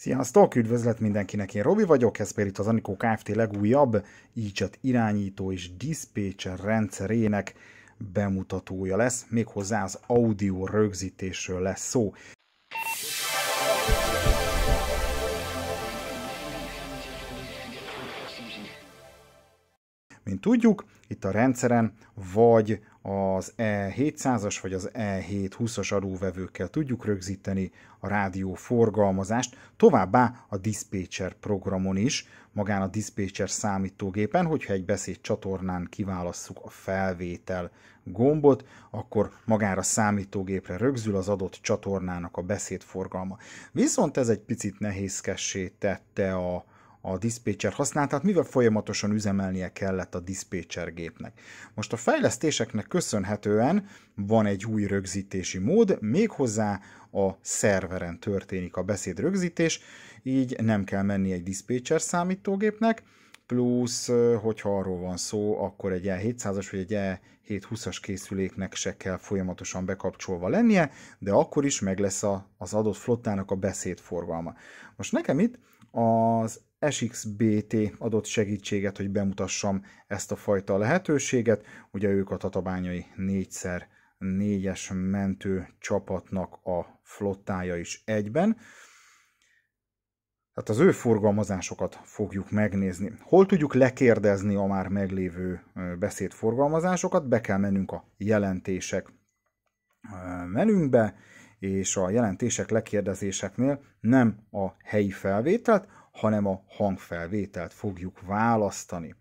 Sziasztok, üdvözlet mindenkinek, én Robi vagyok, ez pedig az Anikó Kft. legújabb így irányító és dispatcher rendszerének bemutatója lesz, méghozzá az audio rögzítésről lesz szó. Mint tudjuk, itt a rendszeren, vagy az E700-as vagy az E720-as adóvevőkkel tudjuk rögzíteni a rádió forgalmazást, továbbá a Dispatcher programon is, magán a Dispatcher számítógépen, hogyha egy beszéd csatornán kiválasszuk a felvétel gombot, akkor magára számítógépre rögzül az adott csatornának a beszédforgalma. Viszont ez egy picit nehézkessé tette a, a diszpécser használt, tehát mivel folyamatosan üzemelnie kellett a diszpécser gépnek. Most a fejlesztéseknek köszönhetően van egy új rögzítési mód, méghozzá a szerveren történik a beszéd rögzítés, így nem kell menni egy diszpécser számítógépnek, plusz, hogyha arról van szó, akkor egy E700-as vagy egy E720-as készüléknek se kell folyamatosan bekapcsolva lennie, de akkor is meg lesz a, az adott flottának a beszédforgalma. Most nekem itt az SXBT adott segítséget, hogy bemutassam ezt a fajta lehetőséget. Ugye ők a tatabányai 4x4-es mentő csapatnak a flottája is egyben. Tehát az ő forgalmazásokat fogjuk megnézni. Hol tudjuk lekérdezni a már meglévő beszédforgalmazásokat? Be kell mennünk a jelentések menünkbe, és a jelentések lekérdezéseknél nem a helyi felvételt, hanem a hangfelvételt fogjuk választani.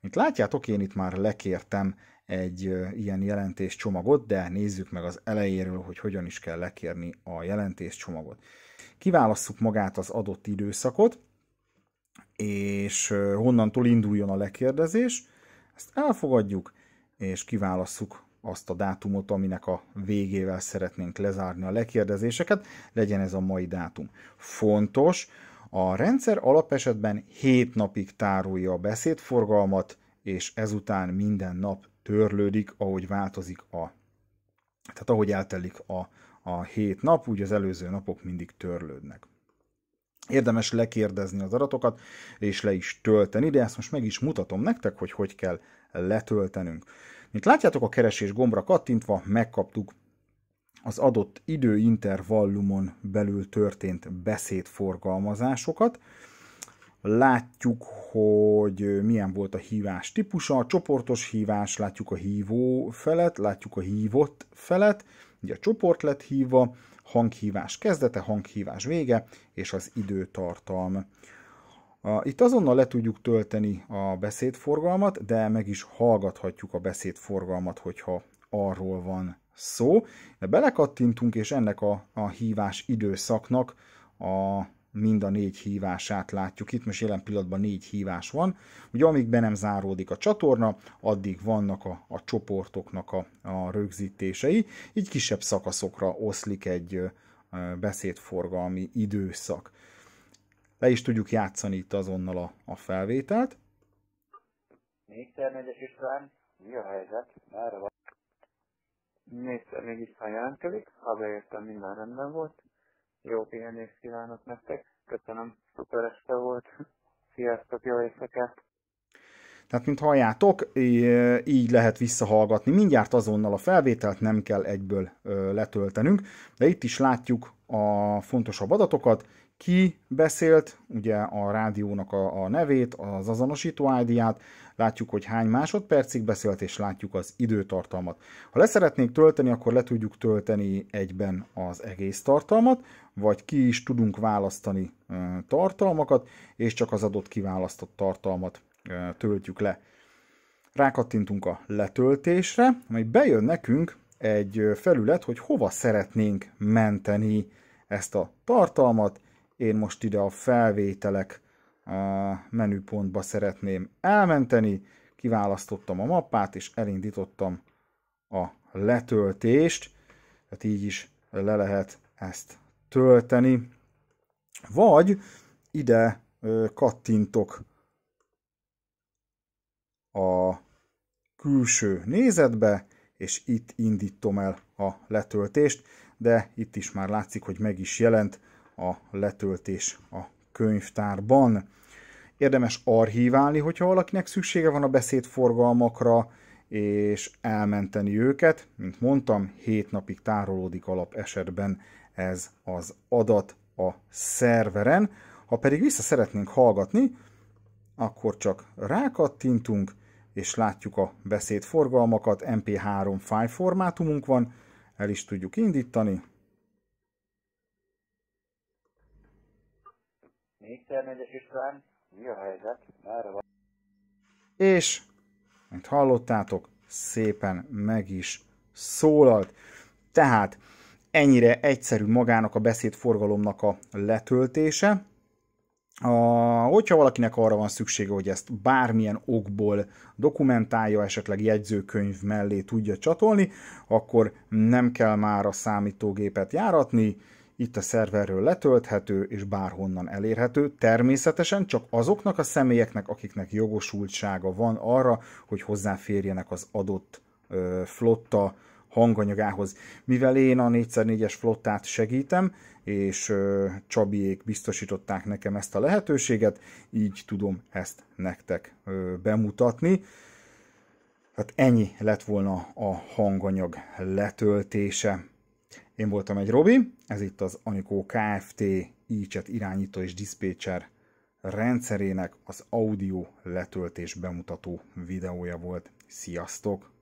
Mint látjátok, én itt már lekértem egy ilyen jelentéscsomagot, de nézzük meg az elejéről, hogy hogyan is kell lekérni a jelentéscsomagot. Kiválasszuk magát az adott időszakot, és honnantól induljon a lekérdezés, ezt elfogadjuk, és kiválasszuk azt a dátumot, aminek a végével szeretnénk lezárni a lekérdezéseket, legyen ez a mai dátum. Fontos, a rendszer alapesetben 7 napig tárolja a beszédforgalmat, és ezután minden nap törlődik, ahogy változik a... Tehát ahogy eltelik a, a 7 nap, úgy az előző napok mindig törlődnek. Érdemes lekérdezni az adatokat, és le is tölteni, de ezt most meg is mutatom nektek, hogy hogy kell letöltenünk. Mint látjátok, a keresés gombra kattintva megkaptuk az adott időintervallumon belül történt beszédforgalmazásokat. Látjuk, hogy milyen volt a hívás típusa, a csoportos hívás, látjuk a hívó felet, látjuk a hívott felet, ugye a csoport lett hívva, hanghívás kezdete, hanghívás vége, és az időtartalm. Itt azonnal le tudjuk tölteni a beszédforgalmat, de meg is hallgathatjuk a beszédforgalmat, hogyha arról van szó. De belekattintunk, és ennek a, a hívás időszaknak a mind a négy hívását látjuk. Itt most jelen pillanatban négy hívás van. Ugye amíg be nem záródik a csatorna, addig vannak a, a csoportoknak a, a rögzítései. Így kisebb szakaszokra oszlik egy beszédforgalmi időszak. Le is tudjuk játszani itt azonnal a, a felvételt. Négyszermegyes István, mi a helyzet? Merre van? Négyszer mégis jelentkezik, hazaértem, minden rendben volt. Jó pihenést kívánok nektek, köszönöm, szuper este volt. Sziasztok, jó éjszakát! Tehát, mint halljátok, így lehet visszahallgatni. Mindjárt azonnal a felvételt nem kell egyből letöltenünk, de itt is látjuk a fontosabb adatokat, ki beszélt, ugye a rádiónak a, a nevét, az azonosító ID-ját, látjuk, hogy hány másodpercig beszélt, és látjuk az időtartalmat. Ha leszeretnénk tölteni, akkor le tudjuk tölteni egyben az egész tartalmat, vagy ki is tudunk választani tartalmakat, és csak az adott kiválasztott tartalmat töltjük le. Rákattintunk a letöltésre, ami bejön nekünk egy felület, hogy hova szeretnénk menteni ezt a tartalmat, én most ide a felvételek menüpontba szeretném elmenteni, kiválasztottam a mappát, és elindítottam a letöltést, tehát így is le lehet ezt tölteni. Vagy ide kattintok a külső nézetbe, és itt indítom el a letöltést, de itt is már látszik, hogy meg is jelent a letöltés a könyvtárban. Érdemes archiválni, hogyha valakinek szüksége van a beszédforgalmakra, és elmenteni őket. Mint mondtam, 7 napig tárolódik alap esetben ez az adat a szerveren. Ha pedig vissza szeretnénk hallgatni, akkor csak rákattintunk, és látjuk a beszédforgalmakat, MP3 file formátumunk van, el is tudjuk indítani, Még Szernégyes István, mi a helyzet? Merre van? És, mint hallottátok, szépen meg is szólalt. Tehát ennyire egyszerű magának a beszédforgalomnak a letöltése. A, hogyha valakinek arra van szüksége, hogy ezt bármilyen okból dokumentálja, esetleg jegyzőkönyv mellé tudja csatolni, akkor nem kell már a számítógépet járatni, itt a szerverről letölthető és bárhonnan elérhető, természetesen csak azoknak a személyeknek, akiknek jogosultsága van arra, hogy hozzáférjenek az adott ö, flotta hanganyagához. Mivel én a 4x4-es flottát segítem, és ö, Csabiék biztosították nekem ezt a lehetőséget, így tudom ezt nektek ö, bemutatni. Hát ennyi lett volna a hanganyag letöltése. Én voltam egy Robi, ez itt az Anikó Kft. e irányító és diszpécser rendszerének az audio letöltés bemutató videója volt. Sziasztok!